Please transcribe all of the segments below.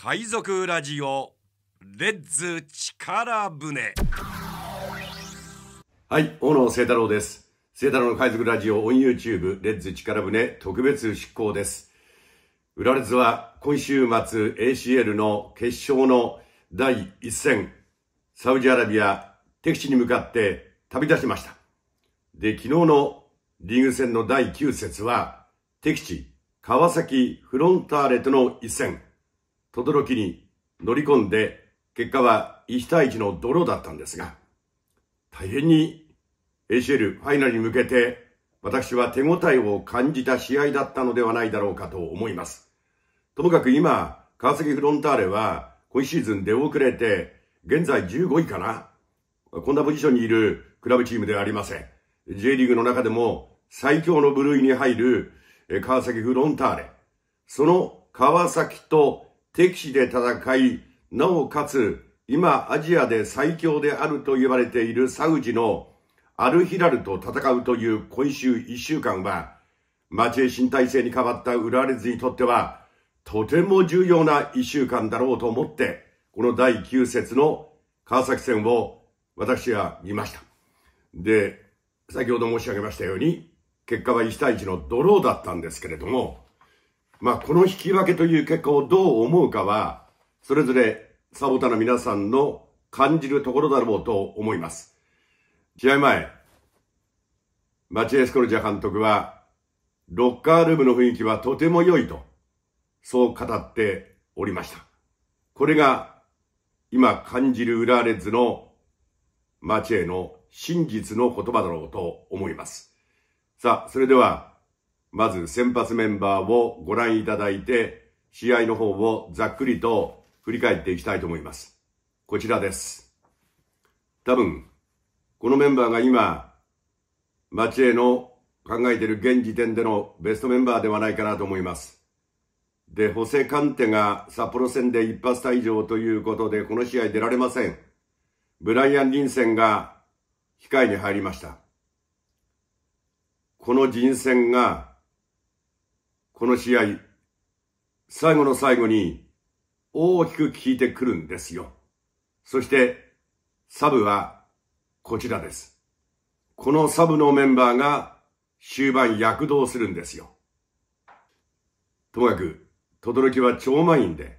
海賊ラジオレッズ力船はい大野聖太郎です聖太郎の海賊ラジオオン YouTube レッズ力船特別執行です浦レッズは今週末 ACL の決勝の第一戦サウジアラビア敵地に向かって旅立ちましたで昨日のリーグ戦の第9節は敵地川崎フロンターレとの一戦轟に乗り込んで、結果は1対1のドローだったんですが、大変に ACL ファイナルに向けて、私は手応えを感じた試合だったのではないだろうかと思います。ともかく今、川崎フロンターレは、今シーズン出遅れて、現在15位かなこんなポジションにいるクラブチームではありません。J リーグの中でも最強の部類に入る川崎フロンターレ。その川崎と敵地で戦い、なおかつ、今アジアで最強であると言われているサウジのアルヒラルと戦うという今週1週間は、町へ新体制に変わった浦和レズにとっては、とても重要な1週間だろうと思って、この第9節の川崎戦を私は見ました。で、先ほど申し上げましたように、結果は1対1のドローだったんですけれども、まあ、この引き分けという結果をどう思うかは、それぞれサボタの皆さんの感じるところだろうと思います。試合前、マチエスコルジャ監督は、ロッカールームの雰囲気はとても良いと、そう語っておりました。これが、今感じる裏レッズのマチエの真実の言葉だろうと思います。さあ、それでは、まず先発メンバーをご覧いただいて、試合の方をざっくりと振り返っていきたいと思います。こちらです。多分、このメンバーが今、町への考えている現時点でのベストメンバーではないかなと思います。で、補正鑑定が札幌戦で一発退場ということで、この試合出られません。ブライアン・リンセンが控えに入りました。この人選がこの試合、最後の最後に大きく効いてくるんですよ。そして、サブはこちらです。このサブのメンバーが終盤躍動するんですよ。ともかく、轟は超満員で、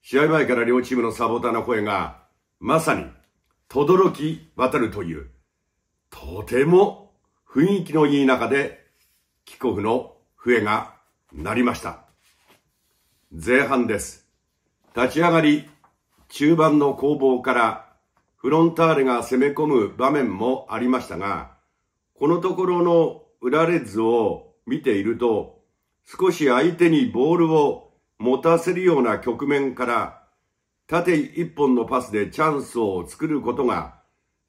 試合前から両チームのサポーターの声が、まさに、轟渡るという、とても雰囲気のいい中で、キックオフの笛がなりました。前半です。立ち上がり、中盤の攻防からフロンターレが攻め込む場面もありましたが、このところの裏レッズを見ていると、少し相手にボールを持たせるような局面から、縦一本のパスでチャンスを作ることが、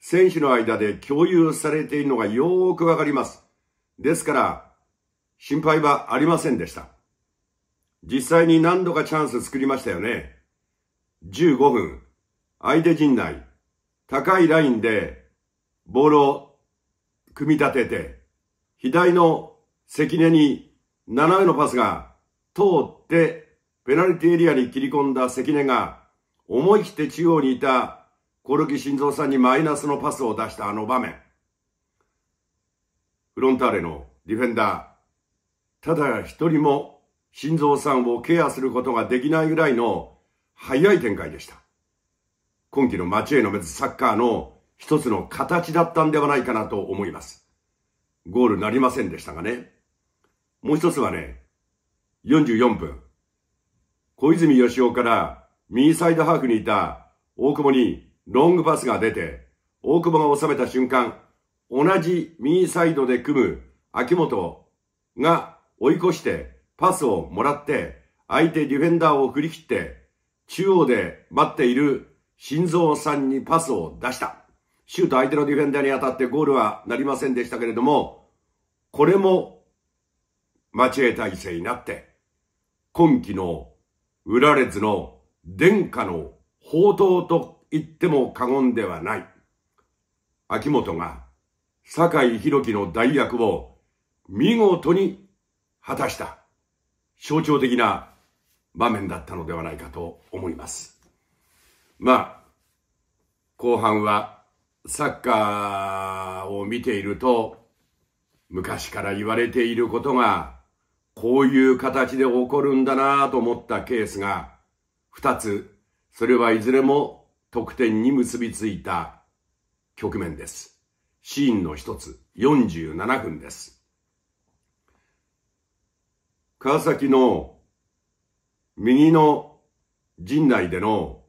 選手の間で共有されているのがよーくわかります。ですから、心配はありませんでした。実際に何度かチャンス作りましたよね。15分、相手陣内、高いラインでボールを組み立てて、左の関根に斜めのパスが通って、ペナルティエリアに切り込んだ関根が、思い切って中央にいたコルキ晋三さんにマイナスのパスを出したあの場面。フロンターレのディフェンダー、ただ一人も心臓さんをケアすることができないぐらいの早い展開でした。今季の街への目サッカーの一つの形だったんではないかなと思います。ゴールなりませんでしたがね。もう一つはね、44分、小泉義雄から右サイドハーフにいた大久保にロングパスが出て、大久保が収めた瞬間、同じ右サイドで組む秋元が追い越して、パスをもらって、相手ディフェンダーを振り切って、中央で待っている心臓さんにパスを出した。シュート相手のディフェンダーに当たってゴールはなりませんでしたけれども、これも待合体制になって、今季の裏列の殿下の宝刀と言っても過言ではない。秋元が、酒井宏樹の代役を見事に果たした象徴的な場面だったのではないかと思います。まあ、後半はサッカーを見ていると昔から言われていることがこういう形で起こるんだなと思ったケースが2つ、それはいずれも得点に結びついた局面です。シーンの1つ、47分です。川崎の右の陣内での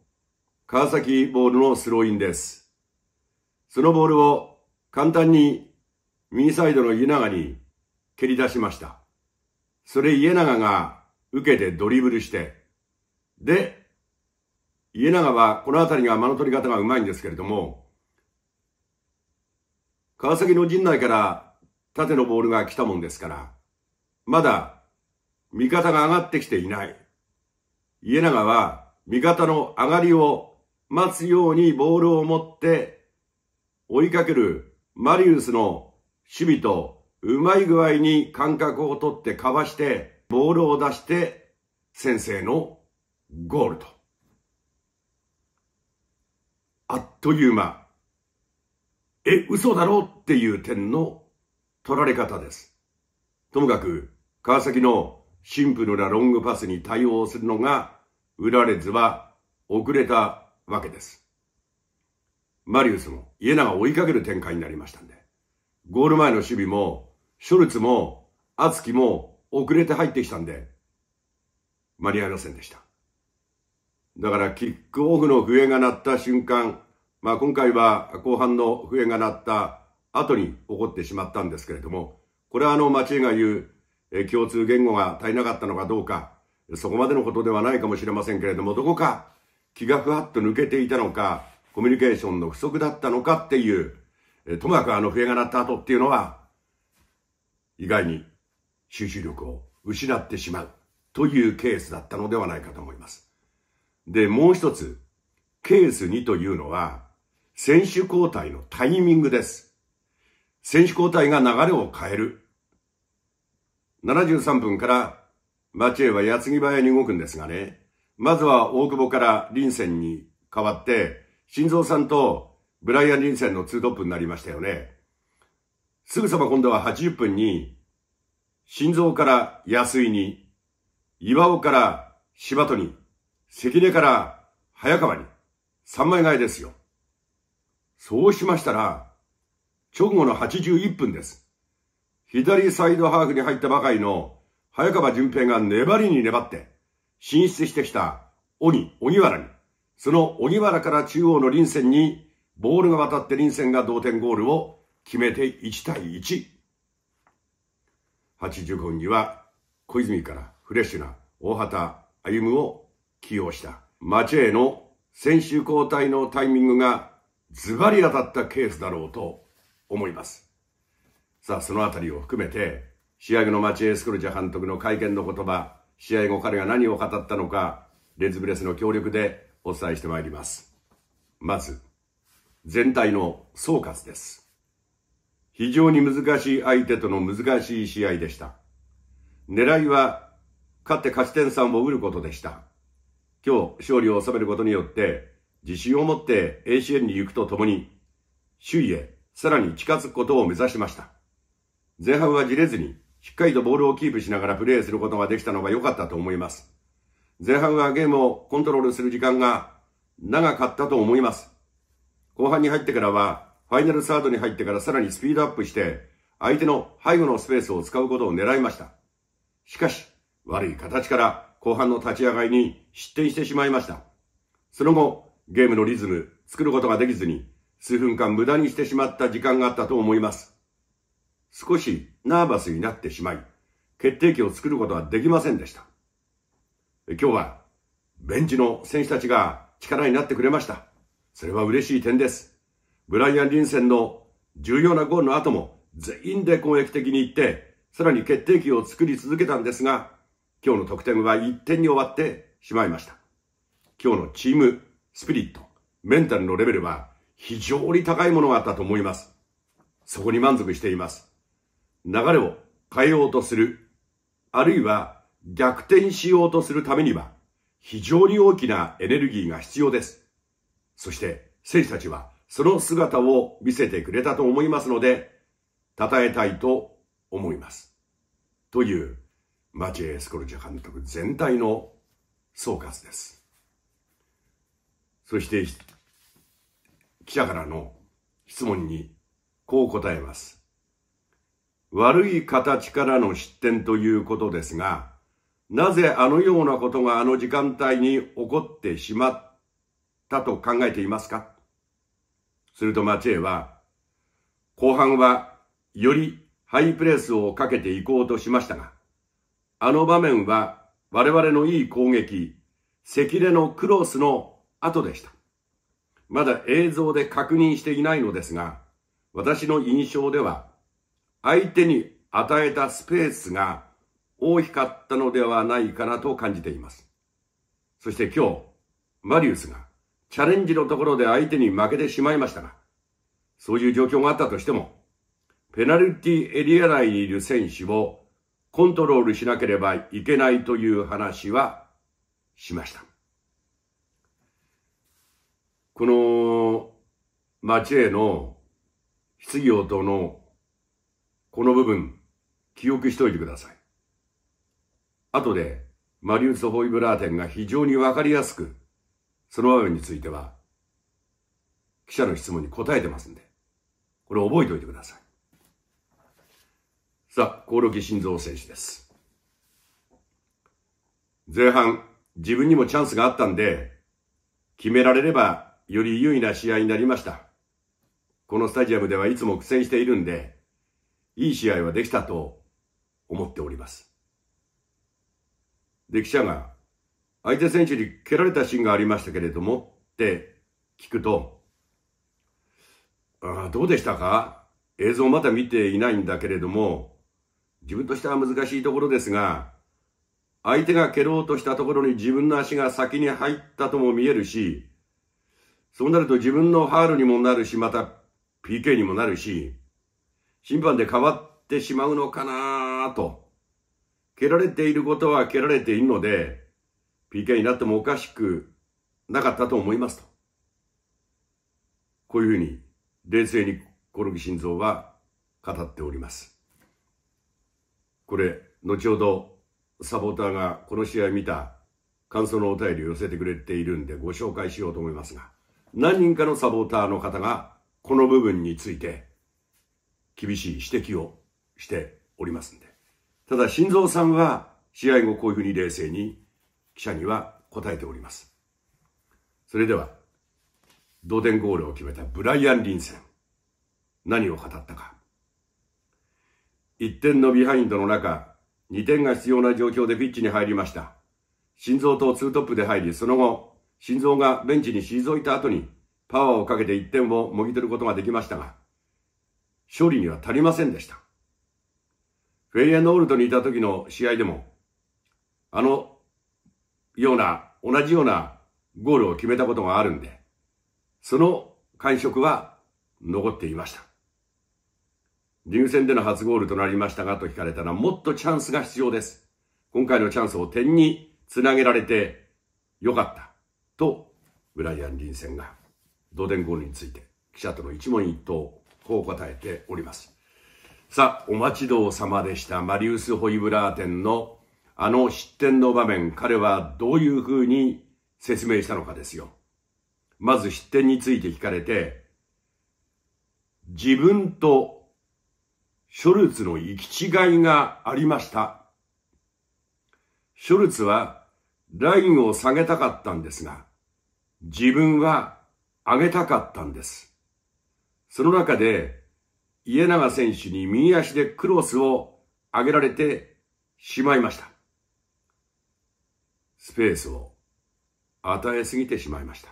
川崎ボールのスローインです。そのボールを簡単に右サイドの家長に蹴り出しました。それ家長が受けてドリブルして、で、家長はこの辺りが間の取り方がうまいんですけれども、川崎の陣内から縦のボールが来たもんですから、まだ味方が上がってきていない。家長は味方の上がりを待つようにボールを持って追いかけるマリウスの守備とうまい具合に感覚をとってかわしてボールを出して先生のゴールと。あっという間。え、嘘だろっていう点の取られ方です。ともかく川崎のシンプルなロングパスに対応するのが、ラレズは遅れたわけです。マリウスも家ナが追いかける展開になりましたんで、ゴール前の守備も、ショルツも、ツキも遅れて入ってきたんで、間に合いませんでした。だからキックオフの笛が鳴った瞬間、まあ今回は後半の笛が鳴った後に起こってしまったんですけれども、これはあの町が言うえ共通言語が足りなかったのかどうか、そこまでのことではないかもしれませんけれども、どこか気がふわっと抜けていたのか、コミュニケーションの不足だったのかっていう、えともかくあの笛が鳴った後っていうのは、意外に集中力を失ってしまうというケースだったのではないかと思います。で、もう一つ、ケース2というのは、選手交代のタイミングです。選手交代が流れを変える73分から町へは矢継ぎ早に動くんですがね、まずは大久保から林線に変わって、新蔵さんとブライアン・リンセンのツートップになりましたよね。すぐさま今度は80分に、心臓から安井に、岩尾から柴戸に、関根から早川に、三枚替えですよ。そうしましたら、直後の81分です。左サイドハーフに入ったばかりの早川淳平が粘りに粘って進出してきた鬼、鬼原に、その鬼原から中央の臨戦にボールが渡って臨戦が同点ゴールを決めて1対1。85分には小泉からフレッシュな大畑歩を起用した。町への選手交代のタイミングがズバリ当たったケースだろうと思います。さあ、そのあたりを含めて、試合後のマチエ・スクルジャ監督の会見の言葉、試合後彼が何を語ったのか、レッズブレスの協力でお伝えしてまいります。まず、全体の総括です。非常に難しい相手との難しい試合でした。狙いは、勝って勝ち点3を得ることでした。今日、勝利を収めることによって、自信を持って ACN に行くとともに、首位へさらに近づくことを目指しました。前半はじれずに、しっかりとボールをキープしながらプレーすることができたのが良かったと思います。前半はゲームをコントロールする時間が長かったと思います。後半に入ってからは、ファイナルサードに入ってからさらにスピードアップして、相手の背後のスペースを使うことを狙いました。しかし、悪い形から後半の立ち上がりに失点してしまいました。その後、ゲームのリズム、作ることができずに、数分間無駄にしてしまった時間があったと思います。少しナーバスになってしまい、決定機を作ることはできませんでした。今日は、ベンチの選手たちが力になってくれました。それは嬉しい点です。ブライアン・リンセンの重要なゴールの後も全員で攻撃的に行って、さらに決定機を作り続けたんですが、今日の得点は1点に終わってしまいました。今日のチーム、スピリット、メンタルのレベルは非常に高いものがあったと思います。そこに満足しています。流れを変えようとする、あるいは逆転しようとするためには、非常に大きなエネルギーが必要です。そして、選手たちはその姿を見せてくれたと思いますので、称えたいと思います。という、マチェ・エスコルジャ監督全体の総括です。そして、記者からの質問にこう答えます。悪い形からの失点ということですが、なぜあのようなことがあの時間帯に起こってしまったと考えていますかすると町へは、後半はよりハイプレスをかけていこうとしましたが、あの場面は我々のいい攻撃、関根のクロスの後でした。まだ映像で確認していないのですが、私の印象では、相手に与えたスペースが大きかったのではないかなと感じています。そして今日、マリウスがチャレンジのところで相手に負けてしまいましたが、そういう状況があったとしても、ペナルティエリア内にいる選手をコントロールしなければいけないという話はしました。この街への質疑応答のこの部分、記憶しといてください。後で、マリウス・ホイブラーテンが非常にわかりやすく、その場面については、記者の質問に答えてますんで、これ覚えておいてください。さあ、興梠慎三選手です。前半、自分にもチャンスがあったんで、決められればより優位な試合になりました。このスタジアムではいつも苦戦しているんで、いい試合はできたと思っております。で、記者が、相手選手に蹴られたシーンがありましたけれども、って聞くと、ああ、どうでしたか映像まだ見ていないんだけれども、自分としては難しいところですが、相手が蹴ろうとしたところに自分の足が先に入ったとも見えるし、そうなると自分のファールにもなるし、また PK にもなるし、審判で変わってしまうのかなと。蹴られていることは蹴られているので、PK になってもおかしくなかったと思いますと。こういうふうに、冷静にコ木ギ心臓は語っております。これ、後ほどサポーターがこの試合見た感想のお便りを寄せてくれているんでご紹介しようと思いますが、何人かのサポーターの方がこの部分について厳しい指摘をしておりますんで。ただ、心臓さんは試合後こういうふうに冷静に記者には答えております。それでは、同点ゴールを決めたブライアン・リンセン。何を語ったか。1点のビハインドの中、2点が必要な状況でピッチに入りました。心臓とツートップで入り、その後、心臓がベンチに退いた後に、パワーをかけて1点をもぎ取ることができましたが、勝利には足りませんでした。フェイエノールドにいた時の試合でも、あのような、同じようなゴールを決めたことがあるんで、その感触は残っていました。リーグ戦での初ゴールとなりましたがと聞かれたらもっとチャンスが必要です。今回のチャンスを点につなげられてよかったとブライアン・リンセンが同点ゴールについて記者との一問一答こう答えております。さあ、お待ちどうさまでした。マリウス・ホイブラーテンのあの失点の場面、彼はどういうふうに説明したのかですよ。まず失点について聞かれて、自分とショルツの行き違いがありました。ショルツはラインを下げたかったんですが、自分は上げたかったんです。その中で、家長選手に右足でクロスを上げられてしまいました。スペースを与えすぎてしまいました。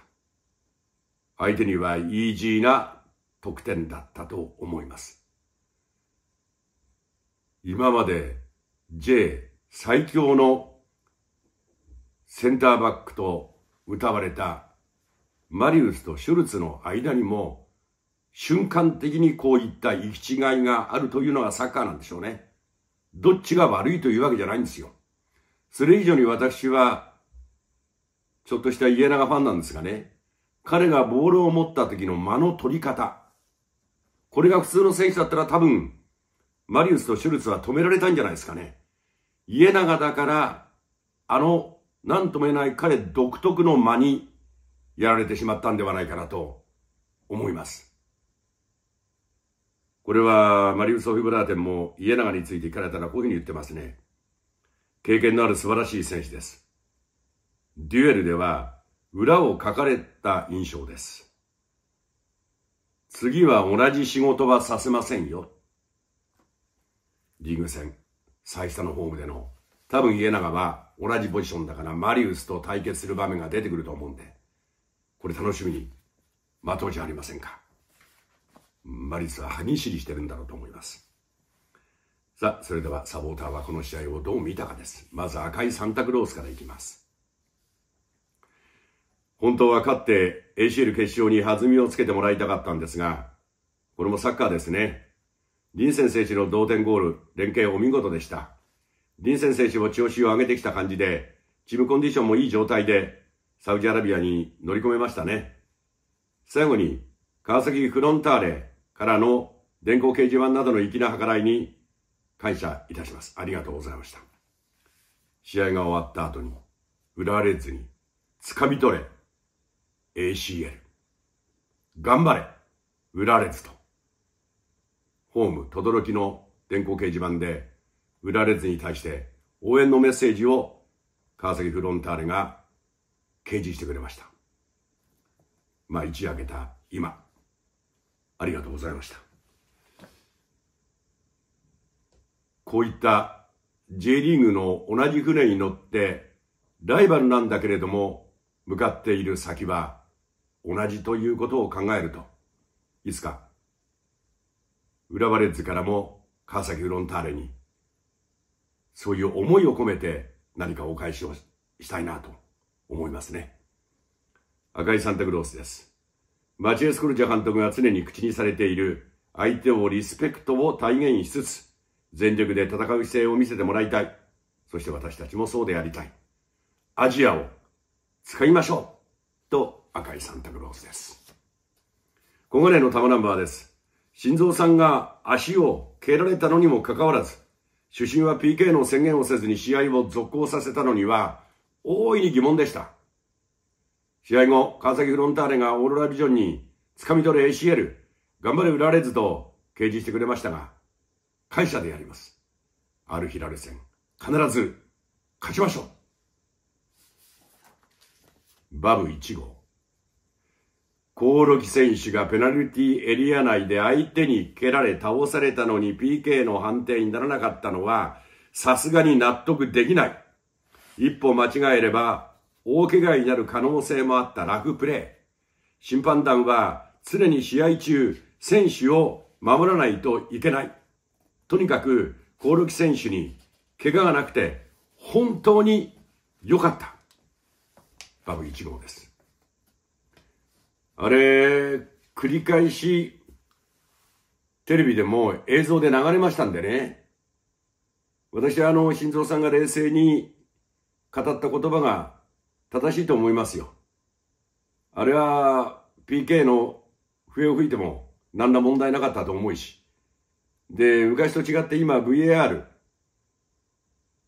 相手にはイージーな得点だったと思います。今まで J 最強のセンターバックと歌われたマリウスとシュルツの間にも瞬間的にこういった行き違いがあるというのがサッカーなんでしょうね。どっちが悪いというわけじゃないんですよ。それ以上に私は、ちょっとした家長ファンなんですがね、彼がボールを持った時の間の取り方。これが普通の選手だったら多分、マリウスとシュルツは止められたんじゃないですかね。家長だから、あの、なんとも言えない彼独特の間にやられてしまったんではないかなと思います。これはマリウス・オフィブラーテンも家長について聞かれたらこういうふうに言ってますね。経験のある素晴らしい選手です。デュエルでは裏を書かれた印象です。次は同じ仕事はさせませんよ。リーグ戦、最下のホームでの、多分家長は同じポジションだからマリウスと対決する場面が出てくると思うんで、これ楽しみに待とうじゃありませんか。マリスは歯ぎしりしてるんだろうと思います。さあ、それではサポーターはこの試合をどう見たかです。まず赤いサンタクロースからいきます。本当は勝って ACL 決勝に弾みをつけてもらいたかったんですが、これもサッカーですね。林先生氏の同点ゴール、連携お見事でした。林先生氏も調子を上げてきた感じで、チームコンディションもいい状態で、サウジアラビアに乗り込めましたね。最後に、川崎フロンターレ、からの電光掲示板などの粋な計らいに感謝いたします。ありがとうございました。試合が終わった後に、売られずに、掴み取れ、ACL。頑張れ、売られずと。ホーム、轟の電光掲示板で、売られずに対して応援のメッセージを川崎フロンターレが掲示してくれました。まあ、一夜明けた今、ありがとうございました。こういった J リーグの同じ船に乗ってライバルなんだけれども向かっている先は同じということを考えると、いつか浦和レッズからも川崎フロンターレにそういう思いを込めて何かお返しをしたいなと思いますね。赤いサンタクロースです。マチエス・クルジャ監督が常に口にされている相手をリスペクトを体現しつつ、全力で戦う姿勢を見せてもらいたい。そして私たちもそうでありたい。アジアを使いましょうと赤いサンタクロースです。小金の玉ナンバーです。心臓さんが足を蹴られたのにもかかわらず、主審は PK の宣言をせずに試合を続行させたのには、大いに疑問でした。試合後、川崎フロンターレがオーロラビジョンに、掴み取る ACL、頑張れ売られずと掲示してくれましたが、感謝でやります。ある日られ戦、必ず勝ちましょうバブ1号。コオロギ選手がペナルティエリア内で相手に蹴られ倒されたのに PK の判定にならなかったのはさすがに納得できない。一歩間違えれば大怪我になる可能性もあったラフプレー。審判団は常に試合中、選手を守らないといけない。とにかく、コールキ選手に怪我がなくて、本当に良かった。バブ1号です。あれ、繰り返し、テレビでも映像で流れましたんでね。私はあの、心臓さんが冷静に語った言葉が正しいと思いますよ。あれは PK の笛を吹いても何ら問題なかったと思うし。で、昔と違って今 VAR、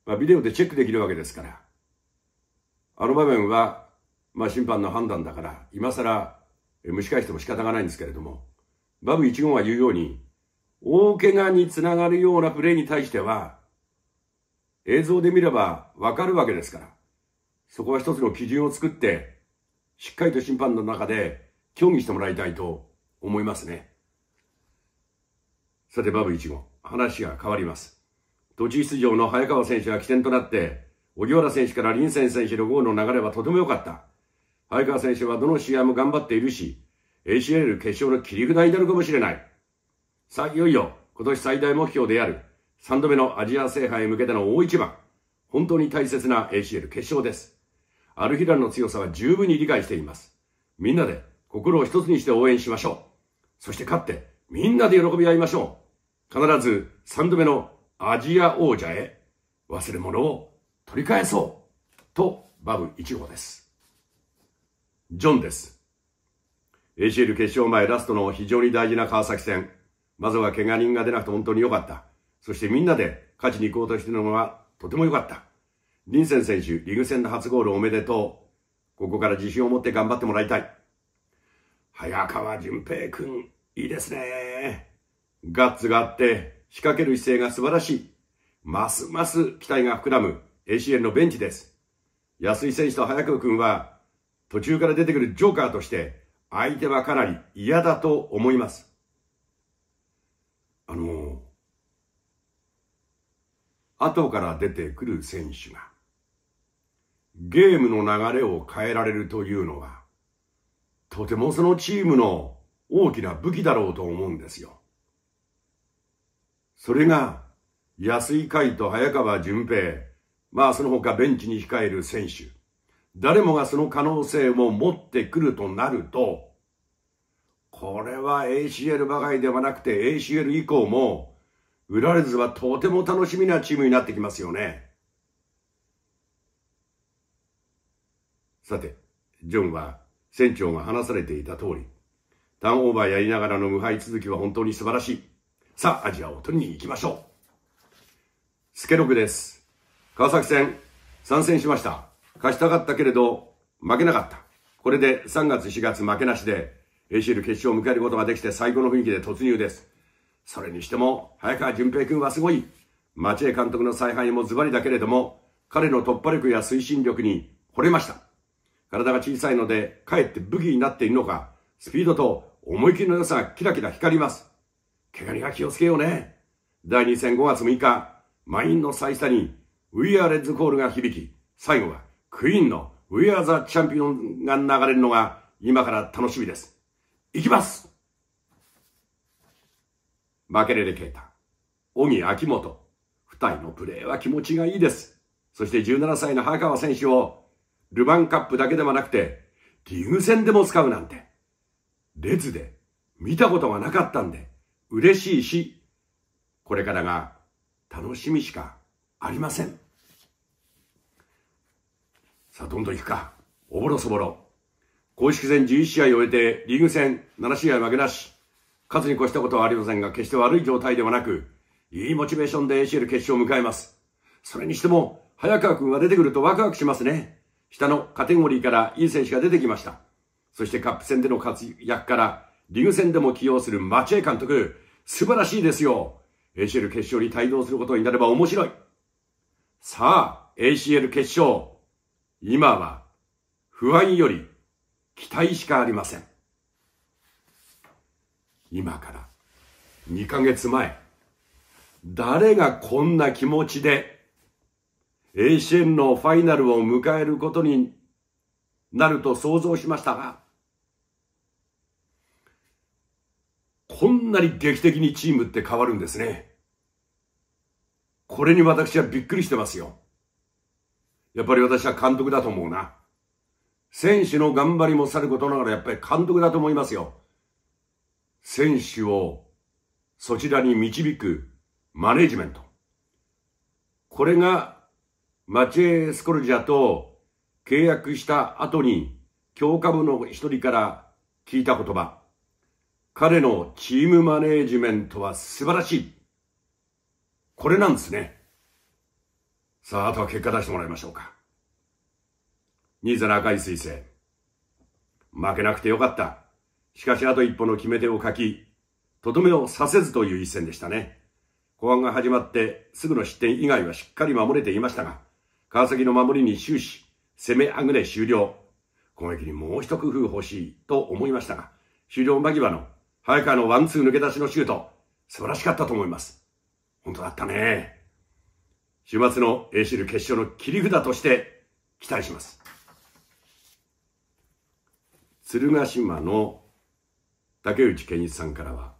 まあ、ビデオでチェックできるわけですから。あの場面は、まあ、審判の判断だから、今更蒸し返しても仕方がないんですけれども、バブ1号は言うように、大怪我につながるようなプレーに対しては、映像で見ればわかるわけですから。そこは一つの基準を作って、しっかりと審判の中で協議してもらいたいと思いますね。さて、バブ1号、話が変わります。途中出場の早川選手が起点となって、荻原選手から林選選手の号の流れはとても良かった。早川選手はどの試合も頑張っているし、ACL 決勝の切り札になるかもしれない。さあ、いよいよ、今年最大目標である、3度目のアジア制覇へ向けての大一番。本当に大切な ACL 決勝です。アルヒラルの強さは十分に理解しています。みんなで心を一つにして応援しましょう。そして勝ってみんなで喜び合いましょう。必ず三度目のアジア王者へ忘れ物を取り返そうとバブ1号です。ジョンです。ACL 決勝前ラストの非常に大事な川崎戦。まずは怪我人が出なくて本当に良かった。そしてみんなで勝ちに行こうとしてるのはとても良かった。リンセン選手、リーグ戦の初ゴールおめでとう。ここから自信を持って頑張ってもらいたい。早川淳平くん、いいですね。ガッツがあって、仕掛ける姿勢が素晴らしい。ますます期待が膨らむ ACL のベンチです。安井選手と早川くんは、途中から出てくるジョーカーとして、相手はかなり嫌だと思います。あの後から出てくる選手が、ゲームの流れを変えられるというのは、とてもそのチームの大きな武器だろうと思うんですよ。それが、安井海と早川淳平、まあその他ベンチに控える選手、誰もがその可能性を持ってくるとなると、これは ACL ばかりではなくて ACL 以降も、売られずはとても楽しみなチームになってきますよね。さて、ジョンは船長が話されていた通り、ターンオーバーやりながらの無敗続きは本当に素晴らしい。さあ、アジアを取りに行きましょう。スケロクです。川崎戦、参戦しました。勝ちたかったけれど、負けなかった。これで3月4月負けなしで、ACL 決勝を迎えることができて最高の雰囲気で突入です。それにしても、早川淳平君はすごい。町江監督の采配もズバリだけれども、彼の突破力や推進力に惚れました。体が小さいので、かえって武器になっているのか、スピードと思い切りの良さがキラキラ光ります。怪我には気をつけようね。第2戦5月6日、満員の最下に、ウィアーレッズコールが響き、最後はクイーンのウィアーザチャンピオンが流れるのが今から楽しみです。いきますマケレレケータ、小木秋元、二人のプレーは気持ちがいいです。そして17歳の早川選手をルヴァンカップだけではなくて、リーグ戦でも使うなんて、列で見たことがなかったんで、嬉しいし、これからが楽しみしかありません。さあ、どんどん行くか。おぼろそぼろ。公式戦11試合を終えて、リーグ戦7試合負けなし。勝つに越したことはありませんが、決して悪い状態ではなく、いいモチベーションで ACL 決勝を迎えます。それにしても、早川くんが出てくるとワクワクしますね。下のカテゴリーからいい選手が出てきました。そしてカップ戦での活躍から、リーグ戦でも起用する町江監督、素晴らしいですよ。ACL 決勝に帯同することになれば面白い。さあ、ACL 決勝。今は、不安より期待しかありません。今から2ヶ月前、誰がこんな気持ちで ACN のファイナルを迎えることになると想像しましたが、こんなに劇的にチームって変わるんですね。これに私はびっくりしてますよ。やっぱり私は監督だと思うな。選手の頑張りもさることながらやっぱり監督だと思いますよ。選手をそちらに導くマネジメント。これがマチェ・スコルジャと契約した後に教科部の一人から聞いた言葉。彼のチームマネージメントは素晴らしい。これなんですね。さあ、あとは結果出してもらいましょうか。新座の赤い彗星。負けなくてよかった。しかしあと一歩の決め手を書き、とどめをさせずという一戦でしたね。後半が始まってすぐの失点以外はしっかり守れていましたが、川崎の守りに終始、攻めあぐね終了。攻撃にもう一工夫欲しいと思いましたが、終了間際の早川のワンツー抜け出しのシュート、素晴らしかったと思います。本当だったね。週末の A シル決勝の切り札として期待します。鶴ヶ島の竹内健一さんからは、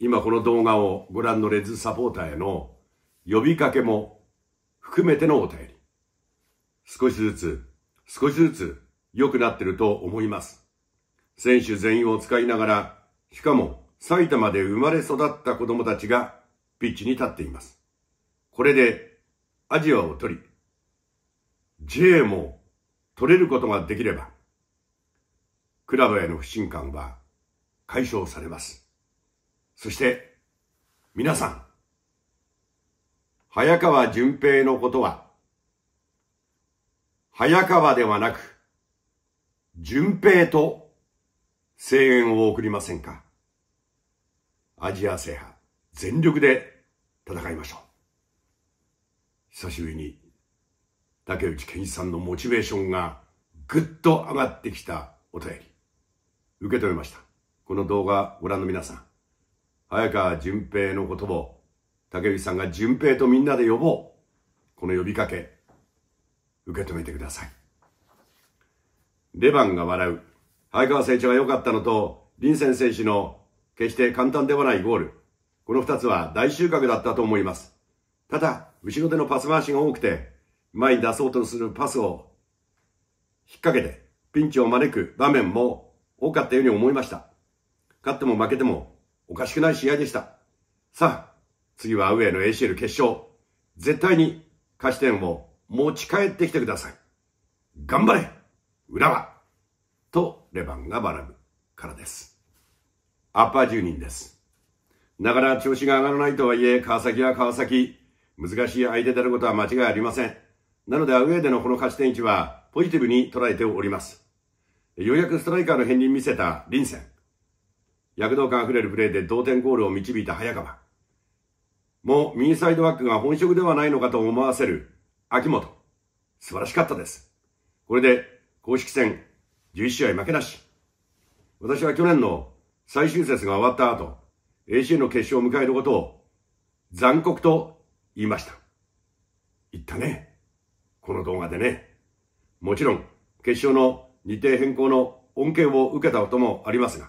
今この動画をご覧のレズサポーターへの呼びかけも含めてのお便り。少しずつ、少しずつ良くなってると思います。選手全員を使いながら、しかも埼玉で生まれ育った子供たちがピッチに立っています。これでアジアを取り、J も取れることができれば、クラブへの不信感は解消されます。そして、皆さん、早川淳平のことは、早川ではなく、淳平と声援を送りませんかアジア制覇、全力で戦いましょう。久しぶりに、竹内健一さんのモチベーションがぐっと上がってきたお便り、受け止めました。この動画をご覧の皆さん、早川淳平のことを竹内さんが淳平とみんなで呼ぼう。この呼びかけ、受け止めてください。レバンが笑う。早川選手が良かったのと、林先選手の決して簡単ではないゴール。この二つは大収穫だったと思います。ただ、後ろでのパス回しが多くて、前に出そうとするパスを引っ掛けて、ピンチを招く場面も多かったように思いました。勝っても負けてもおかしくない試合でした。さあ、次はアウェイの ACL 決勝。絶対に勝ち点を持ち帰ってきてください。頑張れ浦和とレバンが学ぶからです。アッパー10人です。ながら調子が上がらないとはいえ、川崎は川崎、難しい相手であることは間違いありません。なので、アウェイでのこの勝ち点1は、ポジティブに捉えております。ようやくストライカーの変に見せた臨戦。躍動感あふれるプレーで同点ゴールを導いた早川。もう右サイドバックが本職ではないのかと思わせる秋元。素晴らしかったです。これで公式戦11試合負けなし。私は去年の最終節が終わった後、AC の決勝を迎えることを残酷と言いました。言ったね。この動画でね。もちろん、決勝の日程変更の恩恵を受けたこともありますが、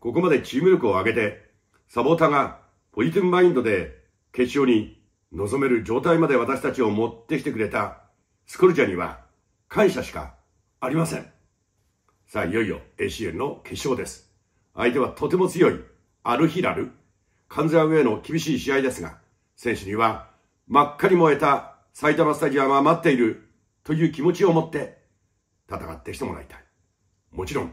ここまでチーム力を上げて、サポーターがポジティブマインドで決勝に臨める状態まで私たちを持ってきてくれたスコルジャには感謝しかありません。さあ、いよいよ ACL の決勝です。相手はとても強いアルヒラル。完全アウェイの厳しい試合ですが、選手には真っ赤に燃えた埼玉スタジアムは待っているという気持ちを持って戦ってきてもらいたい。もちろん、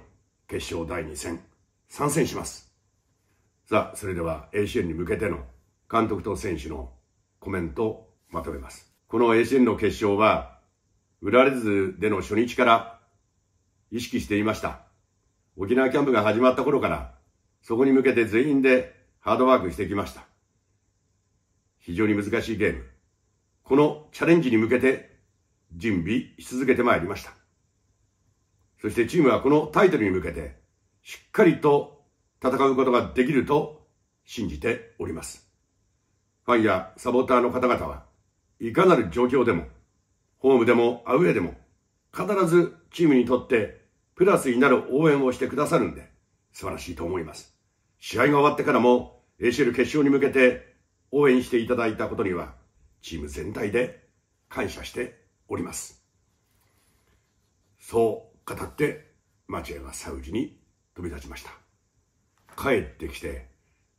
決勝第2戦、参戦します。さあ、それでは ACL に向けての監督と選手のコメントをまとめます。この ACN の決勝は、売られずでの初日から意識していました。沖縄キャンプが始まった頃から、そこに向けて全員でハードワークしてきました。非常に難しいゲーム。このチャレンジに向けて準備し続けてまいりました。そしてチームはこのタイトルに向けてしっかりと戦うことができると信じております。ファンやサポーターの方々はいかなる状況でも、ホームでもアウェーでも、必ずチームにとってプラスになる応援をしてくださるんで、素晴らしいと思います。試合が終わってからも、ACL 決勝に向けて応援していただいたことには、チーム全体で感謝しております。そう語って、町チはサウジに飛び立ちました。帰ってきて、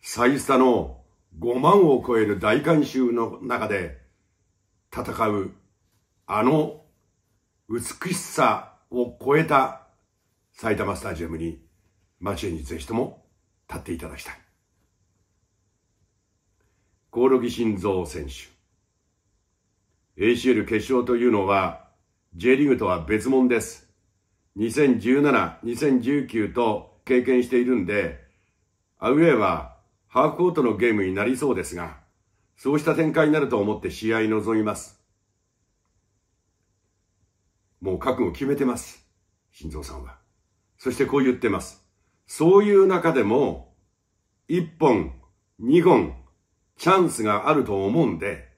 最下の5万を超える大観衆の中で戦うあの美しさを超えた埼玉スタジアムにマシにぜひとも立っていただきたい。コオロギ心臓選手。ACL 決勝というのは J リーグとは別物です。2017、2019と経験しているんで、アウェイはハーフコートのゲームになりそうですが、そうした展開になると思って試合に臨みます。もう覚悟決めてます。心臓さんは。そしてこう言ってます。そういう中でも、一本、二本、チャンスがあると思うんで、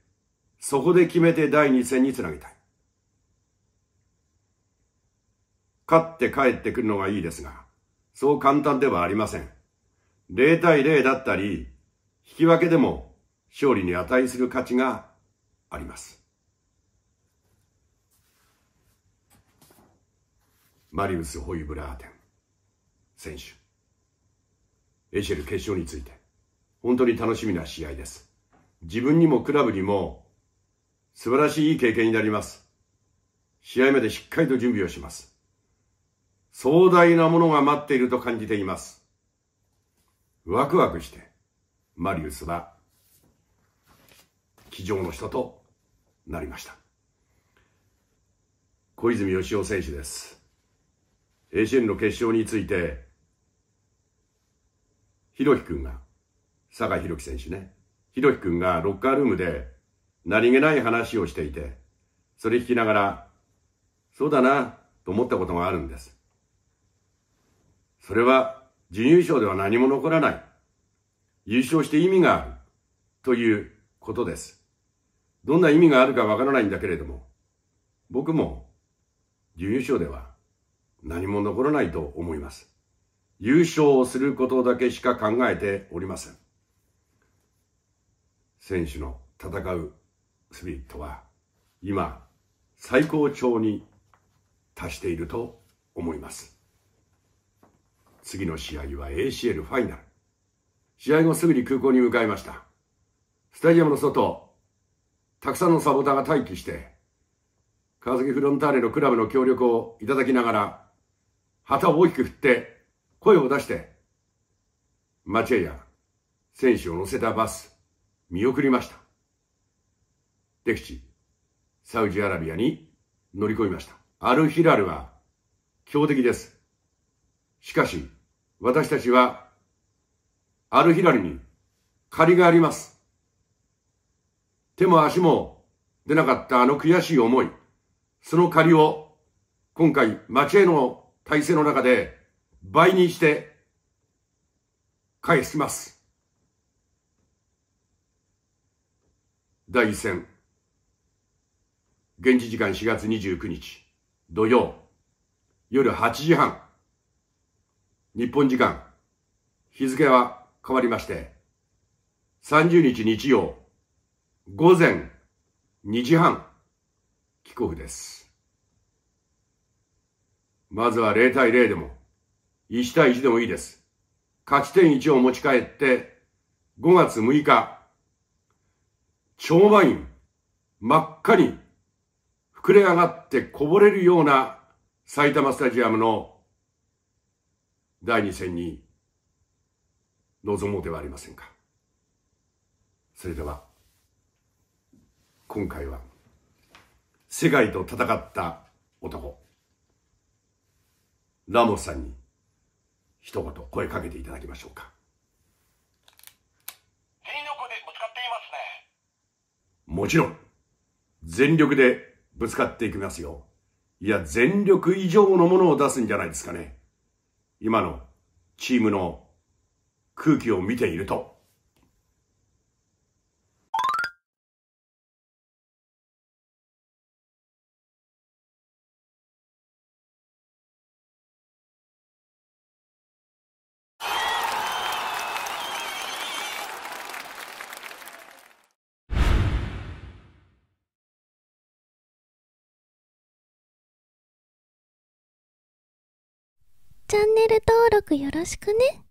そこで決めて第二戦につなげたい。勝って帰ってくるのがいいですが、そう簡単ではありません。0対0だったり、引き分けでも勝利に値する価値があります。マリウス・ホイブラーテン選手。エシェル決勝について、本当に楽しみな試合です。自分にもクラブにも素晴らしいい経験になります。試合までしっかりと準備をします。壮大なものが待っていると感じています。ワクワクして、マリウスは、騎乗の人となりました。小泉義雄選手です。ACN の決勝について、ひろきくんが、坂井ひろき選手ね、ひろきくんがロッカールームで何気ない話をしていて、それ聞きながら、そうだな、と思ったことがあるんです。それは準優勝では何も残らない。優勝して意味がある。ということです。どんな意味があるかわからないんだけれども、僕も準優勝では何も残らないと思います。優勝をすることだけしか考えておりません。選手の戦うスピリットは今最高潮に達していると思います。次の試合は ACL ファイナル。試合後すぐに空港に向かいました。スタジアムの外、たくさんのサポーターが待機して、川崎フロンターレのクラブの協力をいただきながら、旗を大きく振って、声を出して、町チや選手を乗せたバス、見送りました。敵地、サウジアラビアに乗り込みました。アルヒラルは強敵です。しかし、私たちは、アルヒラりに仮があります。手も足も出なかったあの悔しい思い、その仮を、今回、町への体制の中で倍にして、返します。第一戦。現地時間4月29日、土曜、夜8時半。日本時間、日付は変わりまして、30日日曜、午前2時半、帰国です。まずは0対0でも、1対1でもいいです。勝ち点1を持ち帰って、5月6日、超満員、真っ赤に、膨れ上がってこぼれるような埼玉スタジアムの第二戦に臨もうではありませんか。それでは、今回は、世界と戦った男、ラモスさんに一言声かけていただきましょうか。全力でぶつかっていますね。もちろん、全力でぶつかっていきますよ。いや、全力以上のものを出すんじゃないですかね。今のチームの空気を見ているとチャンネル登録よろしくね。